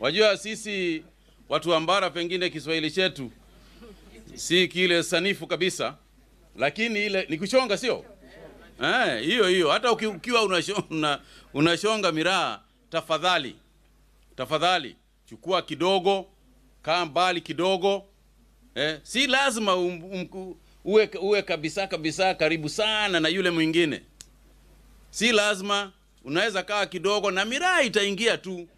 Wajua sisi watu wa Mbara, pengine Kiswahili chetu si kile sanifu kabisa, lakini ile ni kuchonga, sio eh, hiyo hiyo. Hata ukiwa unashonga, unashonga miraa, tafadhali tafadhali chukua kidogo, kaa mbali kidogo eh, si lazima um, um, uwe, uwe kabisa kabisa karibu sana na yule mwingine, si lazima. Unaweza kaa kidogo na miraa itaingia tu.